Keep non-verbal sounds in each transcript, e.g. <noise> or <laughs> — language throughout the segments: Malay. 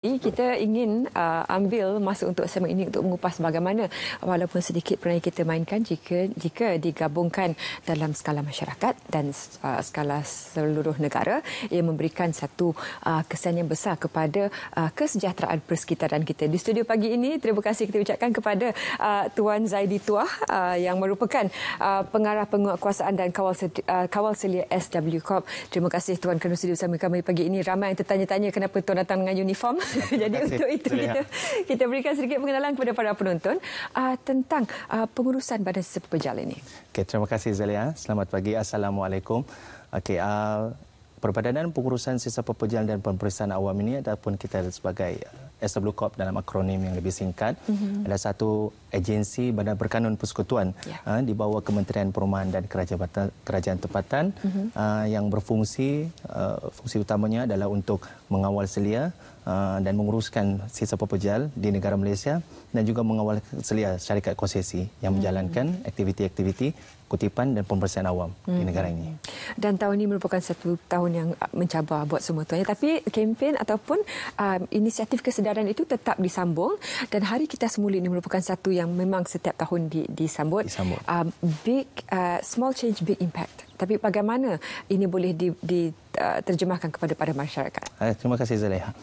kita ingin uh, ambil masa untuk segmen ini untuk mengupas bagaimana walaupun sedikit pernah kita mainkan jika jika digabungkan dalam skala masyarakat dan uh, skala seluruh negara ia memberikan satu uh, kesan yang besar kepada uh, kesejahteraan persekitaran kita di studio pagi ini terima kasih kita ucapkan kepada uh, tuan Zaidi Tuah uh, yang merupakan uh, pengarah penguatkuasaan dan kawal sedi, uh, kawal selia SW Corp terima kasih tuan kerana sudi bersama kami pagi ini ramai yang tertanya-tanya kenapa tuan datang dengan uniform <laughs> Jadi untuk itu kita, kita berikan sedikit pengenalan kepada para penonton uh, tentang uh, pengurusan badan sesepuh pejalan ini. Okay, terima kasih Zalia. Selamat pagi. Assalamualaikum. Okay, uh, ah, Perbadanan Pengurusan Sesepuh pejal dan Pemeriksaan Awam ini ataupun kita sebagai uh, SWCOP dalam akronim yang lebih singkat mm-hmm. adalah satu agensi badan berkanun persekutuan yeah. Ya. uh, di bawah Kementerian Perumahan dan Kerajaan, Kerajaan Tempatan mm-hmm. uh, yang berfungsi uh, fungsi utamanya adalah untuk mengawal selia uh, dan menguruskan sisa pepejal di negara Malaysia dan juga mengawal selia syarikat konsesi yang hmm. menjalankan mm-hmm. aktiviti-aktiviti kutipan dan pembersihan awam hmm. di negara ini. Dan tahun ini merupakan satu tahun yang mencabar buat semua tuannya. Tapi kempen ataupun um, inisiatif kesedaran itu tetap disambung dan Hari Kita Semula ini merupakan satu yang memang setiap tahun di, disambut. disambut. Um, big uh, small change, big impact. Tapi bagaimana ini boleh diterjemahkan di, uh, kepada para masyarakat? Uh, terima kasih Zaleha.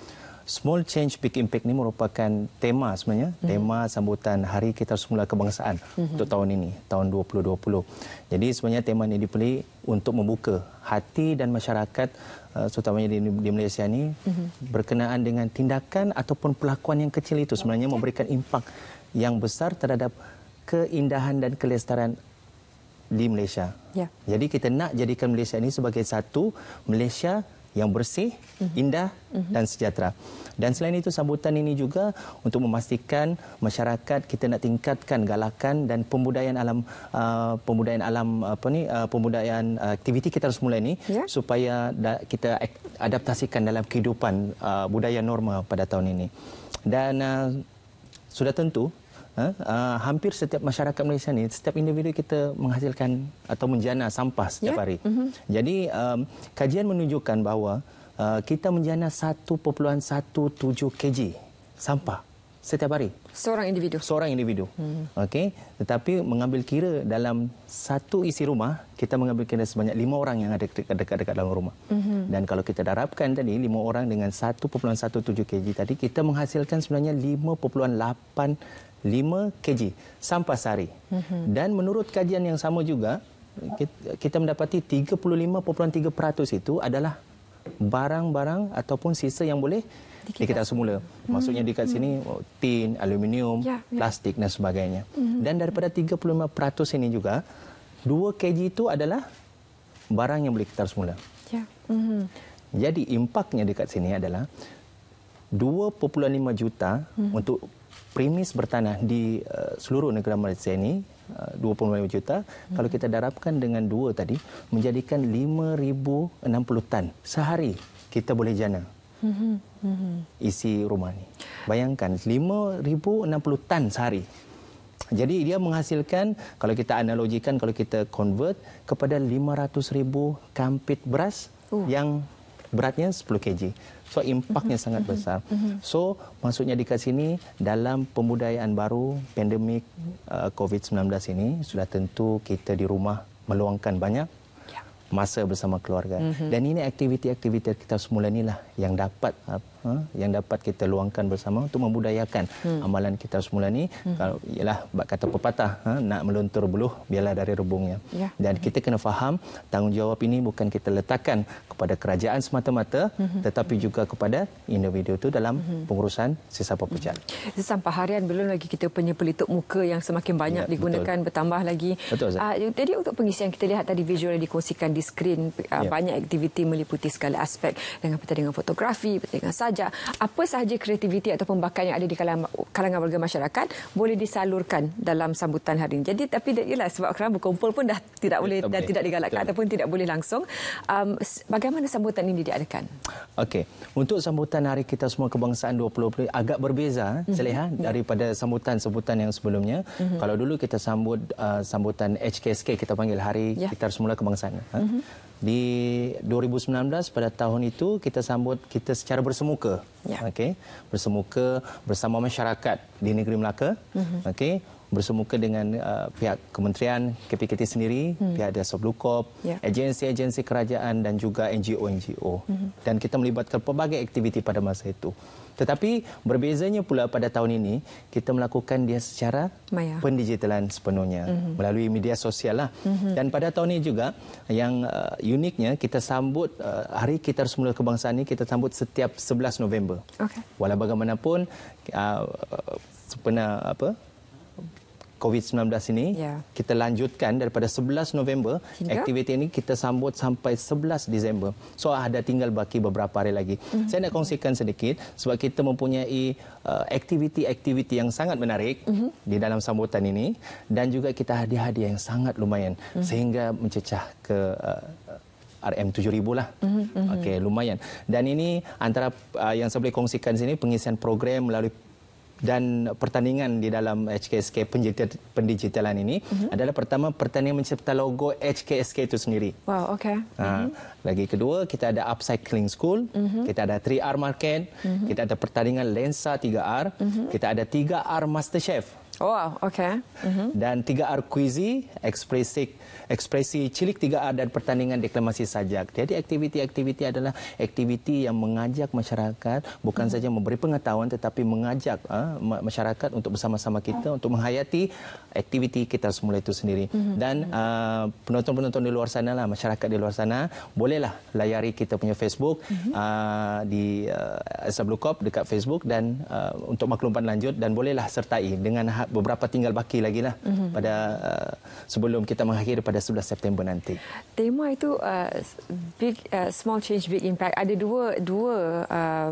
Small Change Big Impact ini merupakan tema sebenarnya, mm -hmm. tema sambutan Hari Kita Semula Kebangsaan mm -hmm. untuk tahun ini, tahun 2020. Jadi sebenarnya tema ini dipilih untuk membuka hati dan masyarakat eh, terutamanya di, di Malaysia ini mm -hmm. berkenaan dengan tindakan ataupun pelakuan yang kecil itu sebenarnya okay. memberikan impak yang besar terhadap keindahan dan kelestarian di Malaysia. Yeah. Jadi kita nak jadikan Malaysia ini sebagai satu Malaysia yang bersih, mhm. indah mhm. dan sejahtera. Dan selain itu sambutan ini juga untuk memastikan masyarakat kita nak tingkatkan galakan dan pembudayaan alam uh, pembudayaan alam uh, apa ni uh, pembudayaan uh, aktiviti kita harus mulai ni ya? supaya da- kita adaptasikan dalam kehidupan uh, budaya normal pada tahun ini. Dan uh, sudah tentu ha, uh, hampir setiap masyarakat Malaysia ni, setiap individu kita menghasilkan atau menjana sampah setiap yeah. hari. Mm-hmm. Jadi um, kajian menunjukkan bahawa uh, kita menjana 1.17 kg sampah setiap hari. Seorang individu. Seorang individu. Mm-hmm. Okey, tetapi mengambil kira dalam satu isi rumah kita mengambil kira sebanyak lima orang yang ada dekat-dekat dalam rumah. Mm-hmm. Dan kalau kita darabkan tadi lima orang dengan 1.17 kg tadi kita menghasilkan sebenarnya 5.8 5 kg sampah sehari. Mhm. Dan menurut kajian yang sama juga, kita mendapati 35.3% itu adalah barang-barang ataupun sisa yang boleh dikita semula. Maksudnya mhm. dekat sini mhm. oh, tin, aluminium, ya, ya. plastik dan sebagainya. Dan daripada 35% ini juga 2 kg itu adalah barang yang boleh kita semula. Ya. Jadi impaknya dekat sini adalah 2.5 juta untuk premis bertanah di uh, seluruh negara Malaysia ini eh, uh, 25 juta hmm. kalau kita darabkan dengan dua tadi menjadikan 5060 tan sehari kita boleh jana hmm, hmm, hmm. isi rumah ni bayangkan 5060 tan sehari jadi dia menghasilkan kalau kita analogikan kalau kita convert kepada 500,000 kampit beras uh. yang beratnya 10 kg. So impaknya mm-hmm. sangat mhm. besar. Mm-hmm. So maksudnya di sini dalam pembudayaan baru pandemik uh, COVID-19 ini sudah tentu kita di rumah meluangkan banyak ya. masa bersama keluarga. Mm-hmm. Dan ini aktiviti-aktiviti kita semula inilah yang dapat uh, Ha? yang dapat kita luangkan bersama untuk membudayakan hmm. amalan kita semula ni hmm. kalau ialah kata pepatah ha, nak meluntur buluh biarlah dari rebungnya yeah. dan kita kena faham tanggungjawab ini bukan kita letakkan kepada kerajaan semata-mata hmm. tetapi juga kepada individu itu dalam hmm. pengurusan sisa hmm. pejabat hmm. sampah harian belum lagi kita punya pelitup muka yang semakin banyak yeah, ya, digunakan betul. bertambah lagi betul, uh, jadi untuk pengisian kita lihat tadi visual yang dikongsikan di skrin uh, ah, yeah. banyak aktiviti meliputi segala aspek dengan pertandingan fotografi pertandingan saja mengajar apa sahaja kreativiti atau bakat yang ada di kalangan, kalangan warga masyarakat boleh disalurkan dalam sambutan hari ini. Jadi tapi ialah sebab kerana berkumpul pun dah tidak ya, boleh dan tidak digalakkan Betul. ataupun tidak boleh langsung. Um, bagaimana sambutan ini diadakan? Okey. Untuk sambutan hari kita semua kebangsaan 2020 agak berbeza mm-hmm. Eh, Saleha ya. daripada sambutan-sambutan yang sebelumnya. Mm-hmm. Kalau dulu kita sambut uh, sambutan HKSK kita panggil hari yeah. kita semula kebangsaan. Mm-hmm di 2019 pada tahun itu kita sambut kita secara bersemuka ya. okey bersemuka bersama masyarakat di negeri Melaka mm -hmm. okey bersemuka dengan uh, pihak kementerian KPKT sendiri, hmm. pihak dari Sublukop, yeah. agensi-agensi kerajaan dan juga NGO-NGO. Hmm. Dan kita melibatkan pelbagai aktiviti pada masa itu. Tetapi berbezanya pula pada tahun ini, kita melakukan dia secara Maya. pendigitalan sepenuhnya hmm. melalui media sosial. Lah. Hmm. Dan pada tahun ini juga, yang uh, uniknya kita sambut uh, hari kita semula kebangsaan ini, kita sambut setiap 11 November. Okay. Walau bagaimanapun, uh, uh, apa COVID-19 ini ya. kita lanjutkan daripada 11 November Hingga? aktiviti ini kita sambut sampai 11 Disember. So ada tinggal baki beberapa hari lagi. Mm-hmm. Saya nak kongsikan sedikit sebab kita mempunyai uh, aktiviti-aktiviti yang sangat menarik mm-hmm. di dalam sambutan ini dan juga kita hadiah-hadiah yang sangat lumayan mm-hmm. sehingga mencecah ke uh, RM7000 lah. Mm-hmm. Okey, lumayan. Dan ini antara uh, yang saya boleh kongsikan sini pengisian program melalui dan pertandingan di dalam HKSK pendigitalan ini uh-huh. adalah pertama pertandingan mencipta logo HKSK itu sendiri. Wow, okay. Uh-huh. Lagi kedua kita ada upcycling school, uh-huh. kita ada 3R market, uh-huh. kita ada pertandingan lensa 3R, uh-huh. kita ada 3R master chef. Oh, wow, okay. Mm-hmm. Dan tiga R kuisi, ekspresi, ekspresi cilik tiga R dan pertandingan deklamasi sajak. Jadi aktiviti-aktiviti adalah aktiviti yang mengajak masyarakat bukan mm-hmm. saja memberi pengetahuan tetapi mengajak uh, masyarakat untuk bersama-sama kita untuk menghayati aktiviti kita semula itu sendiri. Mm-hmm. Dan uh, penonton-penonton di luar sana lah, masyarakat di luar sana bolehlah layari kita punya Facebook mm-hmm. uh, di uh, Sablukop dekat Facebook dan uh, untuk maklumat lanjut dan bolehlah sertai dengan beberapa tinggal baki lagi lah mm-hmm. pada uh, sebelum kita mengakhiri pada 11 September nanti. Tema itu uh, big uh, small change big impact ada dua dua uh,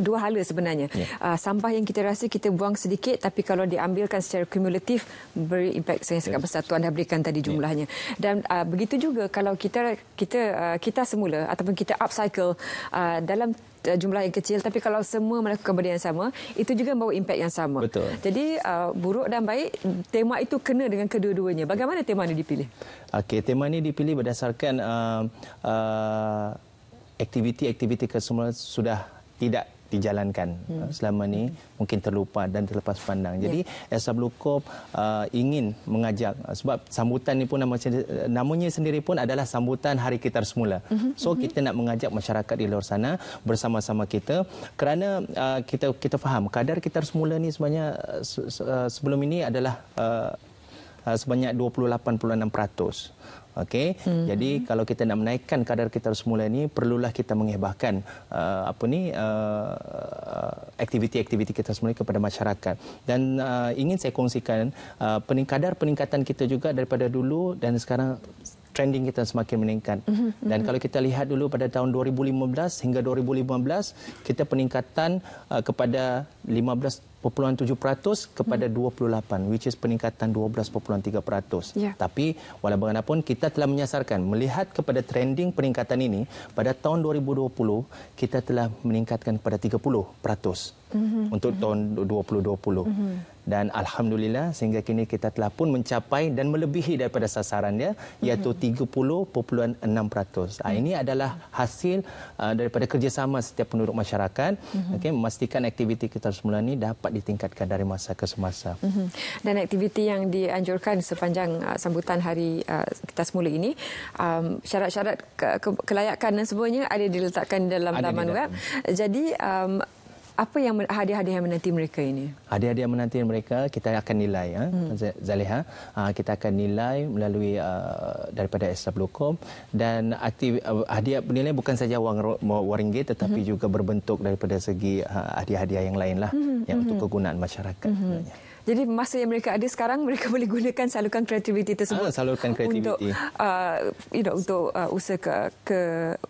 dua hal sebenarnya. Yeah. Uh, sampah yang kita rasa kita buang sedikit tapi kalau diambilkan secara kumulatif beri impact yang sangat besar tu anda berikan tadi ya. jumlahnya. Yeah. Dan uh, begitu juga kalau kita kita uh, kita semula ataupun kita upcycle uh, dalam Eh, jumlah yang kecil tapi kalau semua melakukan benda yang sama itu juga membawa impak yang sama. Betul. Jadi uh, buruk dan baik tema itu kena dengan kedua-duanya. Bagaimana tema ini dipilih? Okey, tema ini dipilih berdasarkan uh, uh, aktiviti-aktiviti kesemua sudah tidak dijalankan uh, hmm. selama ni mungkin terlupa dan terlepas pandang. Yeah. Jadi Esablukop eh, uh, ingin mengajak uh, sebab sambutan ni pun namanya, eh, namanya sendiri pun adalah sambutan hari kita semula. Mm-hmm. So mhm. kita nak mengajak masyarakat di luar sana bersama-sama kita kerana uh, kita kita faham kadar kita semula ni sebenarnya uh, uh, sebelum ini adalah uh, Uh, sebanyak 28.6%. Okey. hmm Jadi kalau kita nak menaikkan kadar kita semula ini perlulah kita mengehbahkan uh, apa ni uh, uh aktiviti-aktiviti kita semula kepada masyarakat. Dan uh, ingin saya kongsikan uh, peningkadar peningkatan kita juga daripada dulu dan sekarang trending kita semakin meningkat. Mm -hmm. Dan mhm. kalau kita lihat dulu pada tahun 2015 hingga 2015, kita peningkatan uh, kepada 15.7% kepada mm. 28 which is peningkatan 12.3%. Yeah. Tapi bagaimanapun kita telah menyasarkan melihat kepada trending peningkatan ini pada tahun 2020 kita telah meningkatkan kepada 30% mm -hmm. untuk mm -hmm. tahun 2020. Mm -hmm dan alhamdulillah sehingga kini kita telah pun mencapai dan melebihi daripada sasarannya dia iaitu 30.6%. Hmm. Ha, ini mm-hmm. adalah hasil ah, daripada kerjasama setiap penduduk masyarakat hmm. okey memastikan aktiviti kita semula ini dapat ditingkatkan dari masa ke semasa. Hmm. Dan aktiviti yang dianjurkan sepanjang ah, sambutan hari ah, kita semula ini um, syarat-syarat kelayakan dan sebagainya ada diletakkan dalam ada laman di dalam. web. Jadi um, apa yang hadiah-hadiah yang menanti mereka ini? Hadiah-hadiah yang menanti mereka kita akan nilai ya, hmm. Zaliha. Ah, kita akan nilai melalui ah, daripada SW.com dan aktif, ah, hadiah penilaian bukan saja wang ringgit tetapi hmm. juga berbentuk daripada segi hadiah-hadiah yang lainlah hmm, hmm. yang hmm. untuk kegunaan masyarakat. Hmm. hmm. Jadi masa yang mereka ada sekarang mereka <laughs> boleh gunakan salurkan kreativiti tersebut. Ah, salurkan kreativiti. Untuk, uh, you know, untuk uh, usaha ke, ke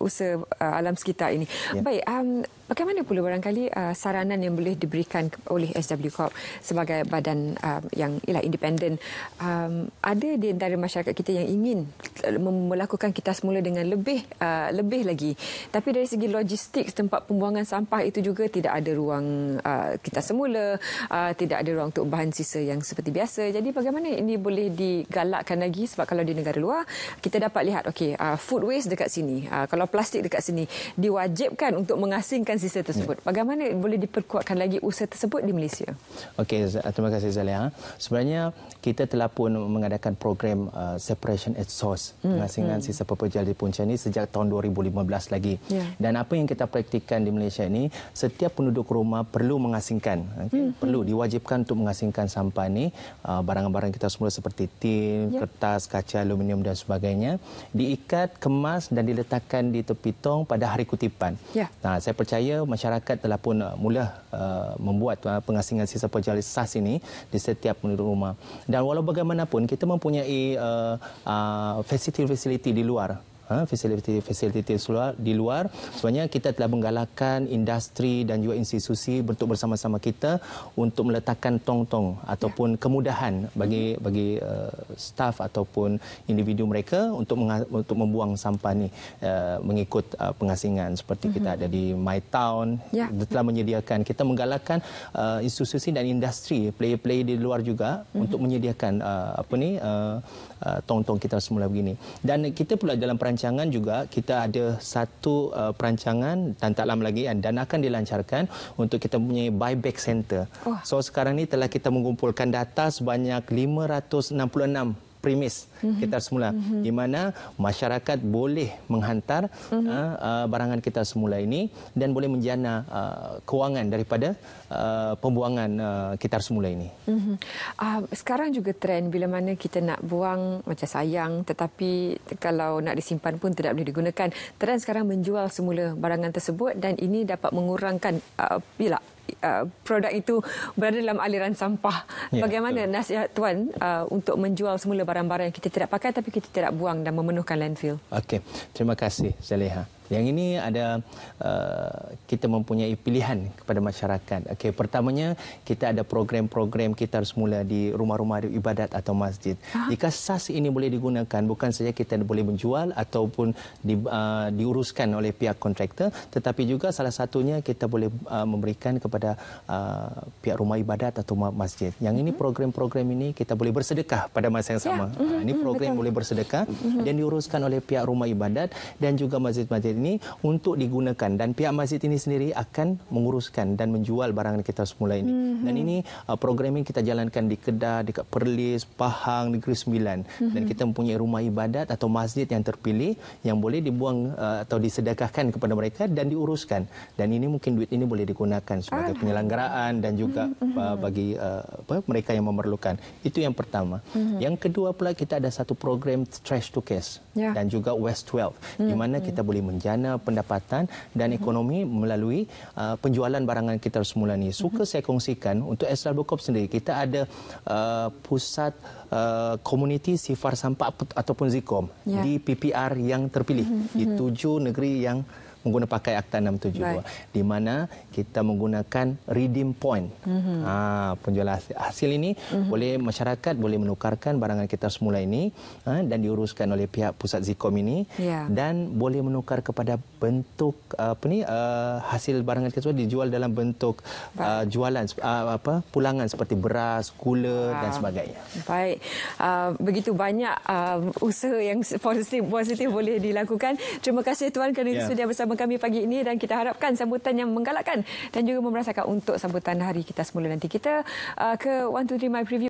usaha uh, alam sekitar ini. Yeah. Baik, um, Bagaimana pula barangkali uh, saranan yang boleh diberikan oleh SW Corp sebagai badan uh, yang ialah independen? Um, ada di antara masyarakat kita yang ingin uh, melakukan kita semula dengan lebih uh, lebih lagi. Tapi dari segi logistik tempat pembuangan sampah itu juga tidak ada ruang uh, kita semula, uh, tidak ada ruang untuk bahan sisa yang seperti biasa. Jadi bagaimana ini boleh digalakkan lagi sebab kalau di negara luar kita dapat lihat okey uh, food waste dekat sini. Uh, kalau plastik dekat sini diwajibkan untuk mengasingkan transistor tersebut. Ya. Bagaimana boleh diperkuatkan lagi usaha tersebut di Malaysia? Okey, ah, terima kasih Zalia. Ah. Sebenarnya kita telah pun mengadakan program uh, separation at source hmm. dengan hmm. sisa pepejal di punca ini sejak tahun 2015 lagi. Ya. Dan apa yang kita praktikkan di Malaysia ini, setiap penduduk rumah perlu mengasingkan, okay? Hmm, hmm. perlu diwajibkan untuk mengasingkan sampah ini, uh, ah, barang-barang kita semula seperti tin, ya. kertas, kaca, aluminium dan sebagainya, diikat, kemas dan diletakkan di tepi tong pada hari kutipan. Ya. Nah, saya percaya saya masyarakat telah pun uh, mula uh, membuat uh, pengasingan sisa pejalan SAS ini di setiap rumah. Dan walau bagaimanapun kita mempunyai uh, uh, fasiliti-fasiliti di luar ha, fasiliti-fasiliti seluar, di luar. Sebenarnya kita telah menggalakkan industri dan juga institusi bentuk bersama-sama kita untuk meletakkan tong-tong ataupun ya. kemudahan bagi bagi uh, staff ataupun individu mereka untuk untuk membuang sampah ni uh, mengikut uh, pengasingan seperti hmm. kita mhm. ada di My Town ya. telah menyediakan kita menggalakkan uh, institusi dan industri player-player di luar juga hmm. untuk menyediakan uh, apa ni uh, uh, tong-tong kita semula begini dan kita pula dalam perancangan perancangan juga kita ada satu uh, perancangan dan tak lama lagi dan akan dilancarkan untuk kita punya buyback center. Oh. So sekarang ni telah kita mengumpulkan data sebanyak 566 premis kita semula mm-hmm. di mana masyarakat boleh menghantar mm-hmm. uh, barangan kita semula ini dan boleh menjana uh, kewangan daripada uh, pembuangan uh, kita semula ini. Mm-hmm. Uh, sekarang juga trend bila mana kita nak buang macam sayang tetapi kalau nak disimpan pun tidak boleh digunakan. Trend sekarang menjual semula barangan tersebut dan ini dapat mengurangkan uh, Uh, produk itu berada dalam aliran sampah. Ya, Bagaimana betul. nasihat tuan uh, untuk menjual semula barang-barang yang kita tidak pakai tapi kita tidak buang dan memenuhkan landfill? Okey, terima kasih Zaleha. Yang ini ada uh, kita mempunyai pilihan kepada masyarakat. Okey, pertamanya kita ada program-program kita harus mula di rumah-rumah ibadat atau masjid. Aha. Jika SAS ini boleh digunakan, bukan saja kita boleh menjual ataupun di, uh, diuruskan oleh pihak kontraktor, tetapi juga salah satunya kita boleh uh, memberikan kepada uh, pihak rumah ibadat atau masjid. Yang ini mhm. program-program ini kita boleh bersedekah pada masa yang ya. sama. Ya. Uh, ini mhm. program Betul. boleh bersedekah dan diuruskan oleh pihak rumah ibadat dan juga masjid-masjid ini untuk digunakan dan pihak masjid ini sendiri akan menguruskan dan menjual barang kita semula ini. Mm-hmm. Dan ini uh, program ini kita jalankan di Kedah, dekat Perlis, Pahang, Negeri Sembilan mm-hmm. dan mhm. kita mempunyai rumah ibadat atau masjid yang terpilih yang boleh dibuang uh, atau disedekahkan kepada mereka dan diuruskan. Dan ini mungkin duit ini boleh digunakan sebagai penyelenggaraan dan juga mhm, mhm. uh, bagi uh, apa, mereka yang memerlukan. Itu yang pertama. Mm-hmm. Yang kedua pula kita ada satu program Trash to Cash yeah. dan juga West 12 mm-hmm. di mana kita boleh menjaga jana pendapatan dan mhm. ekonomi melalui uh, penjualan barangan kita semula ni. Suka mhm. saya kongsikan untuk Esra Bukop sendiri, kita ada uh, pusat uh, sifar sampah ataupun ZIKOM yeah. di PPR yang terpilih. Mhm, di tujuh negeri yang mengguna pakai Akta 672 right. di mana kita menggunakan redeem point. Mm-hmm. Ha, ah, penjualan hasil, hasil ini mm-hmm. boleh masyarakat boleh menukarkan barangan kita semula ini ha, dan diuruskan oleh pihak pusat Zikom ini yeah. dan boleh menukar kepada bentuk ah, apa ni uh, hasil barangan kita dijual dalam bentuk uh, jualan uh, apa pulangan seperti beras, gula uh, dan sebagainya. Baik. Uh, begitu banyak uh, usaha yang positif positif boleh dilakukan. Terima kasih tuan kerana yeah. sudah bersama bersama kami pagi ini dan kita harapkan sambutan yang menggalakkan dan juga memerasakan untuk sambutan hari kita semula nanti. Kita uh, ke 123 My Preview.